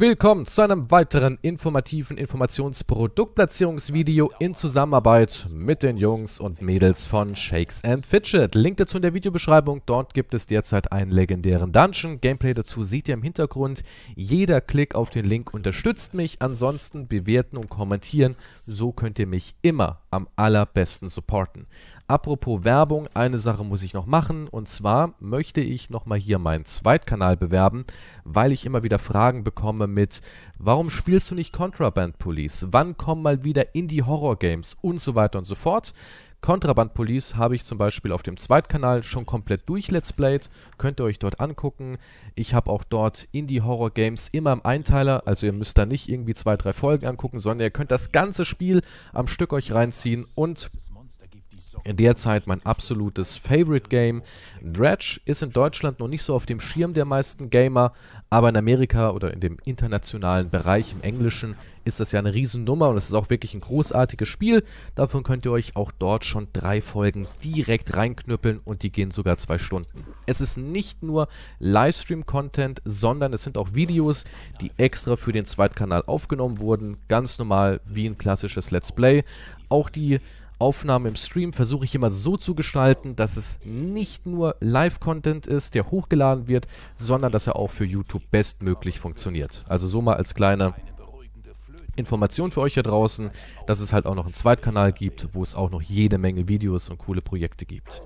Willkommen zu einem weiteren informativen Informationsproduktplatzierungsvideo in Zusammenarbeit mit den Jungs und Mädels von Shakes and Fidget. Link dazu in der Videobeschreibung. Dort gibt es derzeit einen legendären Dungeon. Gameplay dazu seht ihr im Hintergrund. Jeder Klick auf den Link unterstützt mich. Ansonsten bewerten und kommentieren. So könnt ihr mich immer am allerbesten supporten. Apropos Werbung, eine Sache muss ich noch machen und zwar möchte ich nochmal hier meinen Zweitkanal bewerben, weil ich immer wieder Fragen bekomme mit Warum spielst du nicht Contraband Police? Wann kommen mal wieder Indie-Horror-Games? Und so weiter und so fort. Contraband Police habe ich zum Beispiel auf dem Zweitkanal schon komplett durch Let's Played. Könnt ihr euch dort angucken. Ich habe auch dort Indie-Horror-Games immer im Einteiler. Also ihr müsst da nicht irgendwie zwei, drei Folgen angucken, sondern ihr könnt das ganze Spiel am Stück euch reinziehen und derzeit mein absolutes Favorite Game. Dredge ist in Deutschland noch nicht so auf dem Schirm der meisten Gamer, aber in Amerika oder in dem internationalen Bereich, im Englischen, ist das ja eine Riesennummer und es ist auch wirklich ein großartiges Spiel. Davon könnt ihr euch auch dort schon drei Folgen direkt reinknüppeln und die gehen sogar zwei Stunden. Es ist nicht nur Livestream-Content, sondern es sind auch Videos, die extra für den Zweitkanal aufgenommen wurden, ganz normal wie ein klassisches Let's Play. Auch die Aufnahmen im Stream versuche ich immer so zu gestalten, dass es nicht nur Live-Content ist, der hochgeladen wird, sondern dass er auch für YouTube bestmöglich funktioniert. Also so mal als kleine Information für euch da draußen, dass es halt auch noch einen Zweitkanal gibt, wo es auch noch jede Menge Videos und coole Projekte gibt.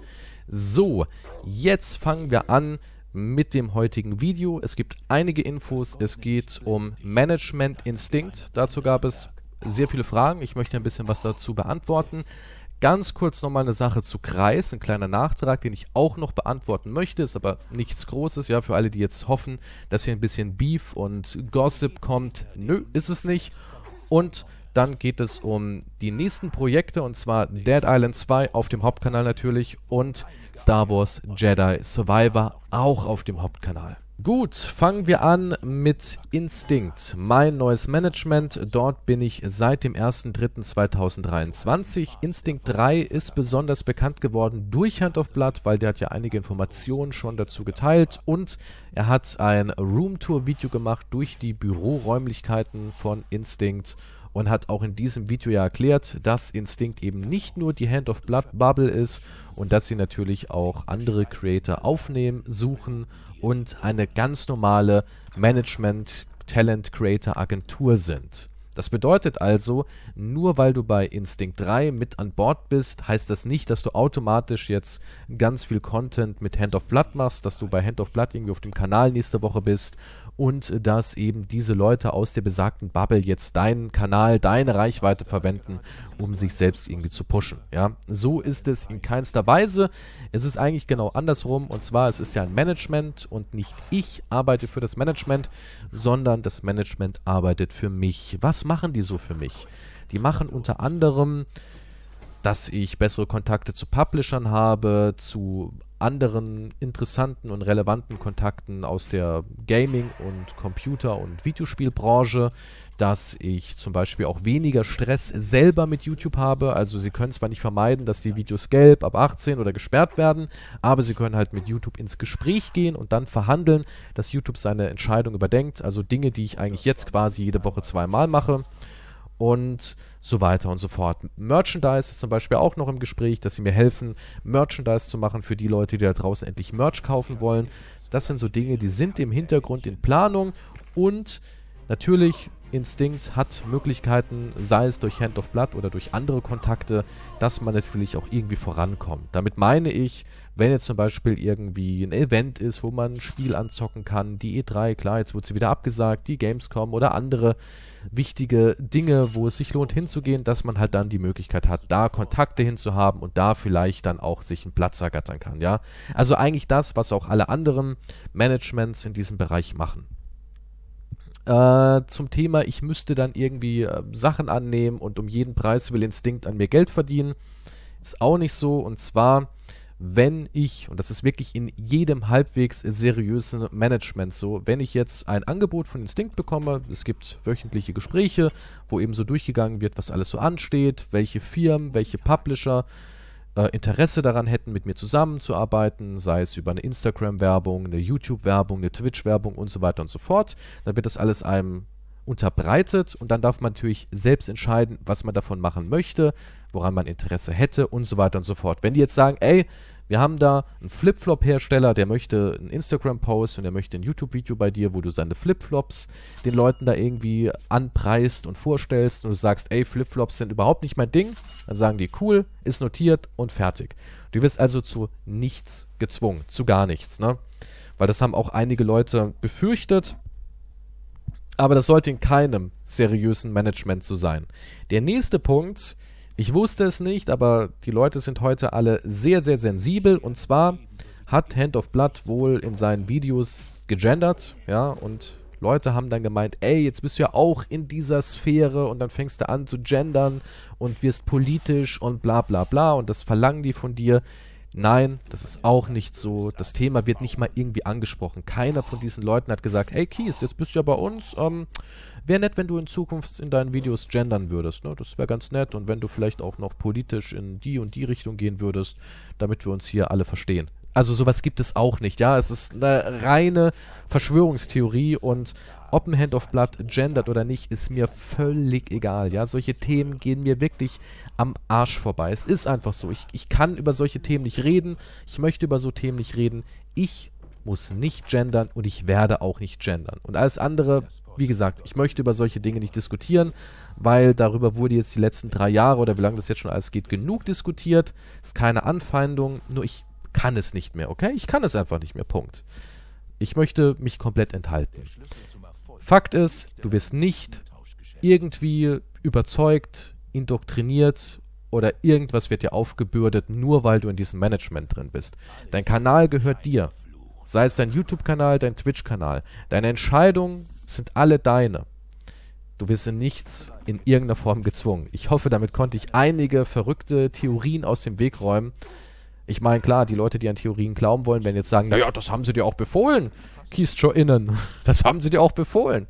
So, jetzt fangen wir an mit dem heutigen Video. Es gibt einige Infos. Es geht um Management Instinct. Dazu gab es sehr viele Fragen. Ich möchte ein bisschen was dazu beantworten. Ganz kurz nochmal eine Sache zu Kreis, ein kleiner Nachtrag, den ich auch noch beantworten möchte, ist aber nichts Großes, ja, für alle, die jetzt hoffen, dass hier ein bisschen Beef und Gossip kommt. Nö, ist es nicht. Und dann geht es um die nächsten Projekte und zwar Dead Island 2 auf dem Hauptkanal natürlich und Star Wars Jedi Survivor auch auf dem Hauptkanal. Gut, fangen wir an mit Instinct, mein neues Management. Dort bin ich seit dem 1.3.2023. Instinct 3 ist besonders bekannt geworden durch Hand of Blood, weil der hat ja einige Informationen schon dazu geteilt und er hat ein Roomtour-Video gemacht durch die Büroräumlichkeiten von Instinct und hat auch in diesem Video ja erklärt, dass Instinct eben nicht nur die Hand of Blood Bubble ist und dass sie natürlich auch andere Creator aufnehmen, suchen und eine ganz normale Management Talent Creator Agentur sind. Das bedeutet also, nur weil du bei Instinct 3 mit an Bord bist, heißt das nicht, dass du automatisch jetzt ganz viel Content mit Hand of Blood machst, dass du bei Hand of Blood irgendwie auf dem Kanal nächste Woche bist und dass eben diese Leute aus der besagten Bubble jetzt deinen Kanal, deine Reichweite verwenden, um sich selbst irgendwie zu pushen. Ja, so ist es in keinster Weise. Es ist eigentlich genau andersrum und zwar es ist ja ein Management und nicht ich arbeite für das Management, sondern das Management arbeitet für mich. Was machen die so für mich? Die machen unter anderem dass ich bessere Kontakte zu Publishern habe, zu anderen interessanten und relevanten Kontakten aus der Gaming- und Computer- und Videospielbranche, dass ich zum Beispiel auch weniger Stress selber mit YouTube habe. Also sie können zwar nicht vermeiden, dass die Videos gelb ab 18 oder gesperrt werden, aber sie können halt mit YouTube ins Gespräch gehen und dann verhandeln, dass YouTube seine Entscheidung überdenkt. Also Dinge, die ich eigentlich jetzt quasi jede Woche zweimal mache. Und so weiter und so fort. Merchandise ist zum Beispiel auch noch im Gespräch, dass sie mir helfen, Merchandise zu machen für die Leute, die da draußen endlich Merch kaufen wollen. Das sind so Dinge, die sind im Hintergrund in Planung und natürlich Instinkt hat Möglichkeiten, sei es durch Hand of Blood oder durch andere Kontakte, dass man natürlich auch irgendwie vorankommt. Damit meine ich, wenn jetzt zum Beispiel irgendwie ein Event ist, wo man ein Spiel anzocken kann, die E3, klar, jetzt wird sie wieder abgesagt, die Gamescom oder andere wichtige Dinge, wo es sich lohnt hinzugehen, dass man halt dann die Möglichkeit hat, da Kontakte hinzuhaben und da vielleicht dann auch sich einen Platz ergattern kann, ja. Also eigentlich das, was auch alle anderen Managements in diesem Bereich machen. Äh, zum Thema, ich müsste dann irgendwie äh, Sachen annehmen und um jeden Preis will Instinkt an mir Geld verdienen. Ist auch nicht so. Und zwar, wenn ich, und das ist wirklich in jedem halbwegs seriösen Management so, wenn ich jetzt ein Angebot von Instinkt bekomme, es gibt wöchentliche Gespräche, wo eben so durchgegangen wird, was alles so ansteht, welche Firmen, welche Publisher, äh, Interesse daran hätten, mit mir zusammenzuarbeiten, sei es über eine Instagram-Werbung, eine YouTube-Werbung, eine Twitch-Werbung und so weiter und so fort, dann wird das alles einem unterbreitet und dann darf man natürlich selbst entscheiden, was man davon machen möchte, woran man Interesse hätte und so weiter und so fort. Wenn die jetzt sagen, ey, wir haben da einen Flipflop-Hersteller, der möchte einen Instagram-Post und der möchte ein YouTube-Video bei dir, wo du seine Flipflops den Leuten da irgendwie anpreist und vorstellst und du sagst, ey, Flipflops sind überhaupt nicht mein Ding. Dann sagen die, cool, ist notiert und fertig. Du wirst also zu nichts gezwungen, zu gar nichts, ne? Weil das haben auch einige Leute befürchtet. Aber das sollte in keinem seriösen Management so sein. Der nächste Punkt ist, ich wusste es nicht, aber die Leute sind heute alle sehr, sehr sensibel. Und zwar hat Hand of Blood wohl in seinen Videos gegendert, ja, und Leute haben dann gemeint, ey, jetzt bist du ja auch in dieser Sphäre und dann fängst du an zu gendern und wirst politisch und bla bla bla und das verlangen die von dir. Nein, das ist auch nicht so. Das Thema wird nicht mal irgendwie angesprochen. Keiner von diesen Leuten hat gesagt, hey Kies, jetzt bist du ja bei uns. Ähm, wäre nett, wenn du in Zukunft in deinen Videos gendern würdest. Ne? Das wäre ganz nett. Und wenn du vielleicht auch noch politisch in die und die Richtung gehen würdest, damit wir uns hier alle verstehen. Also sowas gibt es auch nicht, ja. Es ist eine reine Verschwörungstheorie und ob ein Hand of Blood gendert oder nicht, ist mir völlig egal, ja. Solche Themen gehen mir wirklich am Arsch vorbei. Es ist einfach so. Ich, ich kann über solche Themen nicht reden. Ich möchte über so Themen nicht reden. Ich muss nicht gendern und ich werde auch nicht gendern. Und alles andere, wie gesagt, ich möchte über solche Dinge nicht diskutieren, weil darüber wurde jetzt die letzten drei Jahre oder wie lange das jetzt schon alles geht, genug diskutiert. Ist keine Anfeindung, nur ich kann es nicht mehr, okay? Ich kann es einfach nicht mehr, Punkt. Ich möchte mich komplett enthalten. Fakt ist, du wirst nicht irgendwie überzeugt, indoktriniert oder irgendwas wird dir aufgebürdet, nur weil du in diesem Management drin bist. Dein Kanal gehört dir. Sei es dein YouTube-Kanal, dein Twitch-Kanal. Deine Entscheidungen sind alle deine. Du wirst in nichts in irgendeiner Form gezwungen. Ich hoffe, damit konnte ich einige verrückte Theorien aus dem Weg räumen, ich meine, klar, die Leute, die an Theorien glauben wollen, werden jetzt sagen, naja, das haben sie dir auch befohlen, KeyStro-Innen. Das haben sie dir auch befohlen.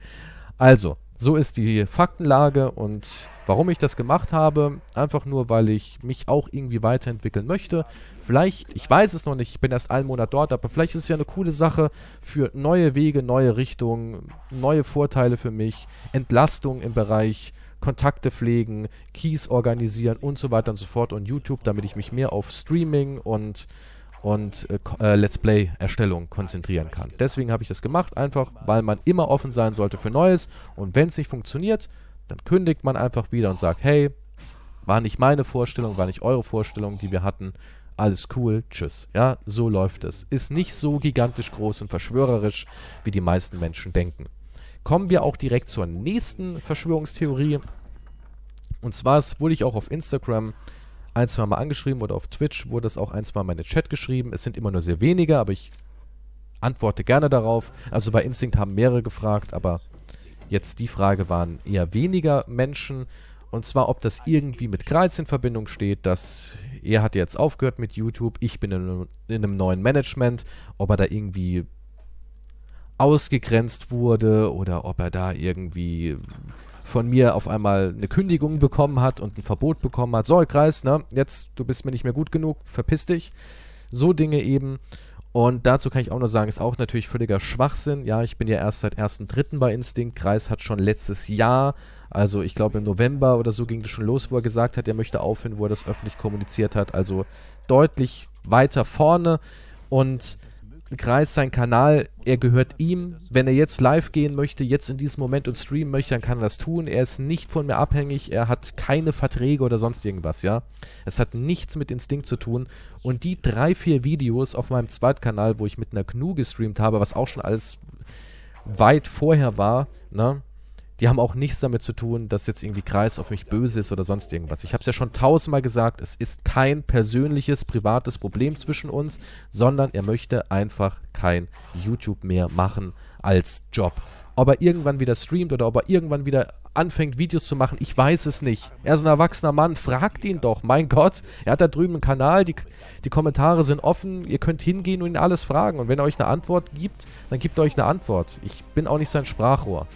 Also, so ist die Faktenlage und warum ich das gemacht habe, einfach nur, weil ich mich auch irgendwie weiterentwickeln möchte. Vielleicht, ich weiß es noch nicht, ich bin erst einen Monat dort, aber vielleicht ist es ja eine coole Sache für neue Wege, neue Richtungen, neue Vorteile für mich, Entlastung im Bereich Kontakte pflegen, Keys organisieren und so weiter und so fort und YouTube, damit ich mich mehr auf Streaming und und äh, äh Let's Play-Erstellung konzentrieren kann. Deswegen habe ich das gemacht, einfach weil man immer offen sein sollte für Neues und wenn es nicht funktioniert, dann kündigt man einfach wieder und sagt, hey, war nicht meine Vorstellung, war nicht eure Vorstellung, die wir hatten, alles cool, tschüss. Ja, so läuft es. Ist nicht so gigantisch groß und verschwörerisch, wie die meisten Menschen denken kommen wir auch direkt zur nächsten Verschwörungstheorie. Und zwar es wurde ich auch auf Instagram ein, zwei Mal angeschrieben oder auf Twitch wurde es auch ein, zwei Mal in meine Chat geschrieben. Es sind immer nur sehr wenige, aber ich antworte gerne darauf. Also bei Instinct haben mehrere gefragt, aber jetzt die Frage waren eher weniger Menschen. Und zwar, ob das irgendwie mit Kreis in Verbindung steht, dass er hat jetzt aufgehört mit YouTube, ich bin in, in einem neuen Management, ob er da irgendwie ausgegrenzt wurde oder ob er da irgendwie von mir auf einmal eine Kündigung bekommen hat und ein Verbot bekommen hat. So, Kreis, ne, jetzt, du bist mir nicht mehr gut genug, verpiss dich. So Dinge eben. Und dazu kann ich auch nur sagen, ist auch natürlich völliger Schwachsinn. Ja, ich bin ja erst seit 1.3. bei Instinct. Kreis hat schon letztes Jahr, also ich glaube im November oder so ging das schon los, wo er gesagt hat, er möchte aufhören, wo er das öffentlich kommuniziert hat. Also deutlich weiter vorne. Und Kreis, sein Kanal, er gehört ihm. Wenn er jetzt live gehen möchte, jetzt in diesem Moment und streamen möchte, dann kann er das tun. Er ist nicht von mir abhängig, er hat keine Verträge oder sonst irgendwas, ja. Es hat nichts mit Instinkt zu tun. Und die drei, vier Videos auf meinem Zweitkanal, wo ich mit einer Gnu gestreamt habe, was auch schon alles weit vorher war, ne? die haben auch nichts damit zu tun, dass jetzt irgendwie Kreis auf mich böse ist oder sonst irgendwas. Ich habe es ja schon tausendmal gesagt, es ist kein persönliches, privates Problem zwischen uns, sondern er möchte einfach kein YouTube mehr machen als Job. Ob er irgendwann wieder streamt oder ob er irgendwann wieder anfängt, Videos zu machen, ich weiß es nicht. Er ist ein erwachsener Mann, fragt ihn doch, mein Gott. Er hat da drüben einen Kanal, die, die Kommentare sind offen, ihr könnt hingehen und ihn alles fragen. Und wenn er euch eine Antwort gibt, dann gibt er euch eine Antwort. Ich bin auch nicht sein Sprachrohr.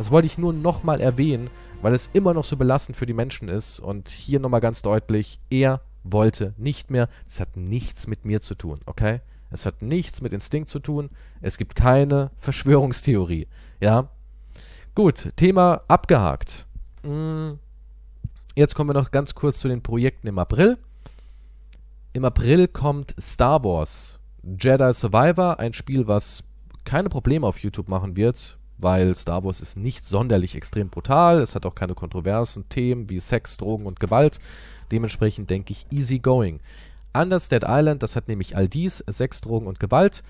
Das wollte ich nur nochmal erwähnen, weil es immer noch so belastend für die Menschen ist. Und hier nochmal ganz deutlich, er wollte nicht mehr. Es hat nichts mit mir zu tun, okay? Es hat nichts mit Instinkt zu tun. Es gibt keine Verschwörungstheorie, ja? Gut, Thema abgehakt. Hm, jetzt kommen wir noch ganz kurz zu den Projekten im April. Im April kommt Star Wars Jedi Survivor, ein Spiel, was keine Probleme auf YouTube machen wird weil Star Wars ist nicht sonderlich extrem brutal, es hat auch keine kontroversen Themen wie Sex, Drogen und Gewalt. Dementsprechend denke ich easy going. Anders Dead Island, das hat nämlich all dies, Sex, Drogen und Gewalt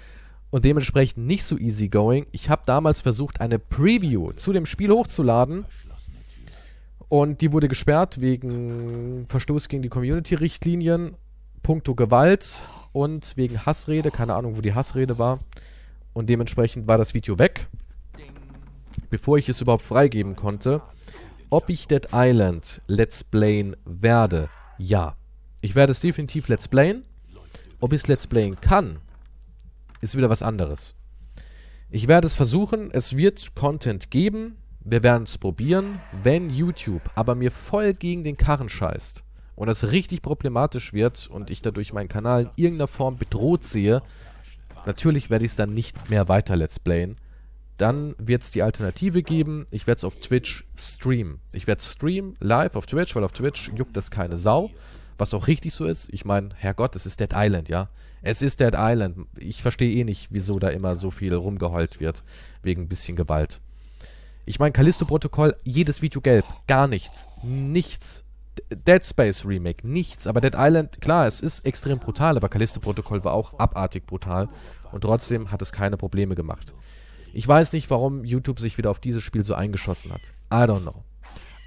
und dementsprechend nicht so easy going. Ich habe damals versucht, eine Preview zu dem Spiel hochzuladen und die wurde gesperrt wegen Verstoß gegen die Community-Richtlinien, puncto Gewalt und wegen Hassrede, keine Ahnung, wo die Hassrede war. Und dementsprechend war das Video weg bevor ich es überhaupt freigeben konnte, ob ich Dead Island Let's Playen werde. Ja, ich werde es definitiv Let's Playen. Ob ich es Let's Playen kann, ist wieder was anderes. Ich werde es versuchen, es wird Content geben. Wir werden es probieren, wenn YouTube aber mir voll gegen den Karren scheißt und das richtig problematisch wird und ich dadurch meinen Kanal in irgendeiner Form bedroht sehe, natürlich werde ich es dann nicht mehr weiter Let's Playen. Dann wird es die Alternative geben, ich werde es auf Twitch streamen. Ich werde streamen live auf Twitch, weil auf Twitch juckt das keine Sau. Was auch richtig so ist. Ich meine, Herrgott, es ist Dead Island, ja. Es ist Dead Island. Ich verstehe eh nicht, wieso da immer so viel rumgeheult wird. Wegen ein bisschen Gewalt. Ich meine, Callisto-Protokoll, jedes Video gelb. Gar nichts. Nichts. Dead Space Remake, nichts. Aber Dead Island, klar, es ist extrem brutal, aber Callisto-Protokoll war auch abartig brutal. Und trotzdem hat es keine Probleme gemacht. Ich weiß nicht, warum YouTube sich wieder auf dieses Spiel so eingeschossen hat. I don't know.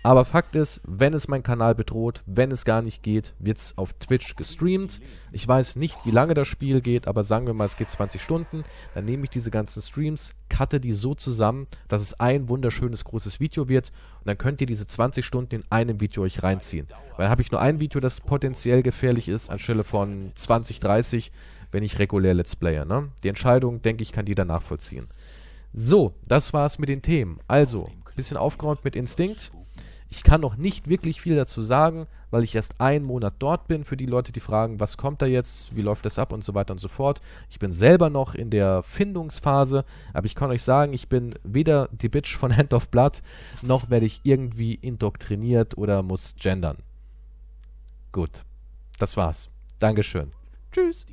Aber Fakt ist, wenn es meinen Kanal bedroht, wenn es gar nicht geht, wird es auf Twitch gestreamt. Ich weiß nicht, wie lange das Spiel geht, aber sagen wir mal, es geht 20 Stunden. Dann nehme ich diese ganzen Streams, cutte die so zusammen, dass es ein wunderschönes großes Video wird. Und dann könnt ihr diese 20 Stunden in einem Video euch reinziehen. Weil habe ich nur ein Video, das potenziell gefährlich ist, anstelle von 20, 30, wenn ich regulär Let's Player. Ne? Die Entscheidung, denke ich, kann jeder nachvollziehen. So, das war's mit den Themen. Also, bisschen aufgeräumt mit Instinkt. Ich kann noch nicht wirklich viel dazu sagen, weil ich erst einen Monat dort bin. Für die Leute, die fragen, was kommt da jetzt, wie läuft das ab und so weiter und so fort. Ich bin selber noch in der Findungsphase, aber ich kann euch sagen, ich bin weder die Bitch von Hand of Blood, noch werde ich irgendwie indoktriniert oder muss gendern. Gut, das war's. Dankeschön. Tschüss.